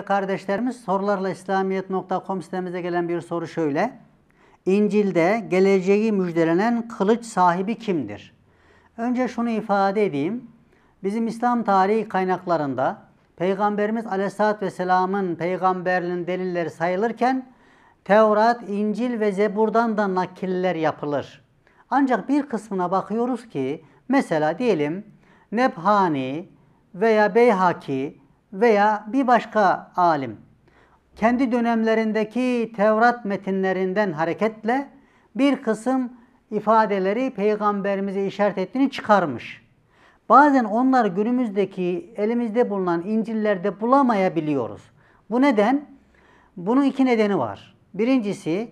değerli kardeşlerimiz sorularla İslamiyet.com sitemize gelen bir soru şöyle. İncil'de geleceği müjdelenen kılıç sahibi kimdir? Önce şunu ifade edeyim. Bizim İslam tarihi kaynaklarında Peygamberimiz Aleyhisselatü Vesselam'ın peygamberliğinin delilleri sayılırken Tevrat, İncil ve Zebur'dan da nakiller yapılır. Ancak bir kısmına bakıyoruz ki mesela diyelim Nebhani veya Beyhaki veya bir başka alim kendi dönemlerindeki Tevrat metinlerinden hareketle bir kısım ifadeleri peygamberimize işaret ettiğini çıkarmış. Bazen onlar günümüzdeki elimizde bulunan İncil'lerde bulamayabiliyoruz. Bu neden? Bunun iki nedeni var. Birincisi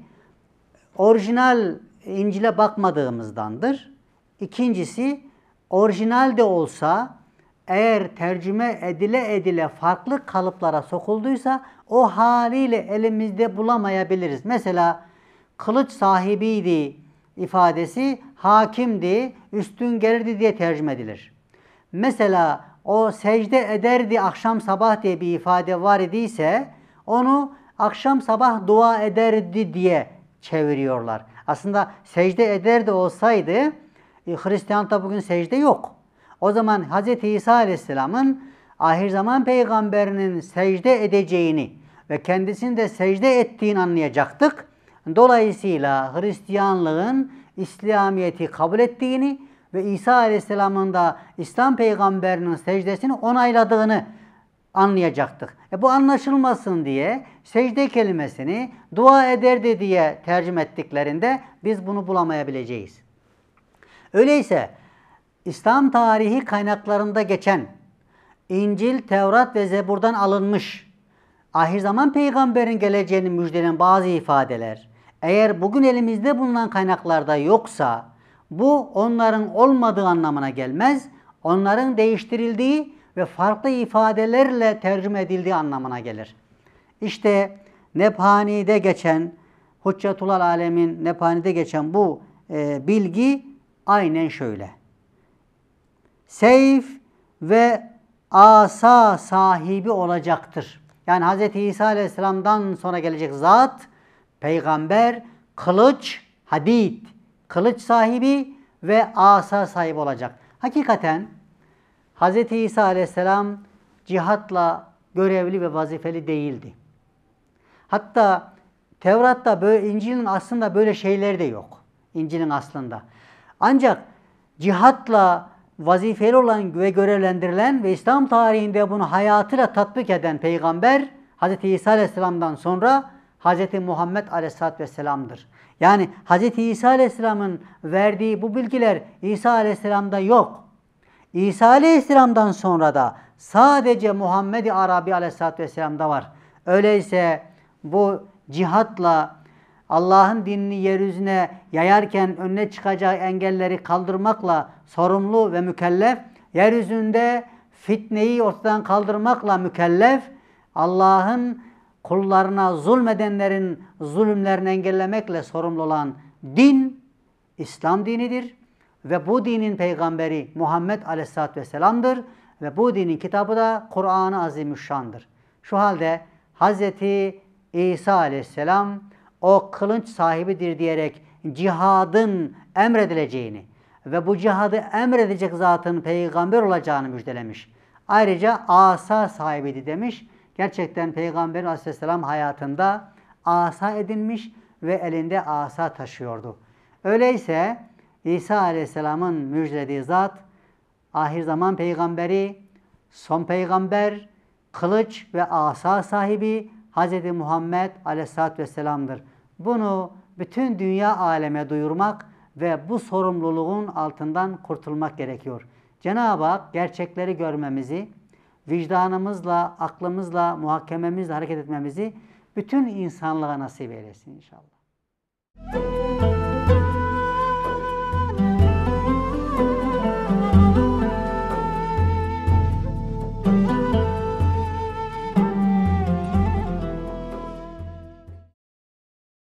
orijinal İncil'e bakmadığımızdandır. İkincisi orijinal de olsa eğer tercüme edile edile farklı kalıplara sokulduysa o haliyle elimizde bulamayabiliriz. Mesela kılıç sahibiydi ifadesi hakimdi, üstün gelirdi diye tercüme edilir. Mesela o secde ederdi akşam sabah diye bir ifade var idiyse onu akşam sabah dua ederdi diye çeviriyorlar. Aslında secde ederdi de olsaydı e, Hristiyan'da bugün secde yok. O zaman Hz. İsa Aleyhisselam'ın ahir zaman peygamberinin secde edeceğini ve kendisini de secde ettiğini anlayacaktık. Dolayısıyla Hristiyanlığın İslamiyet'i kabul ettiğini ve İsa Aleyhisselam'ın da İslam peygamberinin secdesini onayladığını anlayacaktık. E bu anlaşılmasın diye secde kelimesini dua ederdi diye tercüme ettiklerinde biz bunu bulamayabileceğiz. Öyleyse İslam tarihi kaynaklarında geçen İncil, Tevrat ve Zebur'dan alınmış ahir zaman peygamberin geleceğini müjdelen bazı ifadeler eğer bugün elimizde bulunan kaynaklarda yoksa bu onların olmadığı anlamına gelmez. Onların değiştirildiği ve farklı ifadelerle tercüme edildiği anlamına gelir. İşte Nephani'de geçen Hucetulal Alem'in Nephani'de geçen bu e, bilgi aynen şöyle seyf ve asa sahibi olacaktır. Yani Hz. İsa Aleyhisselam'dan sonra gelecek zat, peygamber, kılıç, hadid, kılıç sahibi ve asa sahibi olacak. Hakikaten Hz. İsa Aleyhisselam cihatla görevli ve vazifeli değildi. Hatta Tevrat'ta böyle İncil'in aslında böyle şeyler de yok. İncil'in aslında. Ancak cihatla vazifeli olan ve görevlendirilen ve İslam tarihinde bunu hayatıyla tatbik eden peygamber Hz. İsa Aleyhisselam'dan sonra Hz. Muhammed Aleyhisselatü Vesselam'dır. Yani Hz. İsa Aleyhisselam'ın verdiği bu bilgiler İsa Aleyhisselam'da yok. İsa Aleyhisselam'dan sonra da sadece Muhammed-i Arabi Aleyhisselatü Vesselam'da var. Öyleyse bu cihatla Allah'ın dinini yeryüzüne yayarken önüne çıkacağı engelleri kaldırmakla sorumlu ve mükellef, yeryüzünde fitneyi ortadan kaldırmakla mükellef, Allah'ın kullarına zulmedenlerin zulümlerini engellemekle sorumlu olan din, İslam dinidir. Ve bu dinin peygamberi Muhammed Aleyhisselatü Vesselam'dır. Ve bu dinin kitabı da Kur'an-ı Azimüşşan'dır. Şu halde Hz. İsa Aleyhisselam o kılınç sahibidir diyerek cihadın emredileceğini ve bu cihadı emredecek zatın peygamber olacağını müjdelemiş. Ayrıca asa sahibiydi demiş. Gerçekten Peygamber aleyhisselam hayatında asa edinmiş ve elinde asa taşıyordu. Öyleyse İsa aleyhisselamın müjdelediği zat ahir zaman peygamberi, son peygamber, kılıç ve asa sahibi Hz. Muhammed aleyhissalatü vesselam'dır. Bunu bütün dünya aleme duyurmak ve bu sorumluluğun altından kurtulmak gerekiyor. Cenab-ı Hak gerçekleri görmemizi, vicdanımızla, aklımızla, muhakememizle hareket etmemizi bütün insanlığa nasip eylesin inşallah. Müzik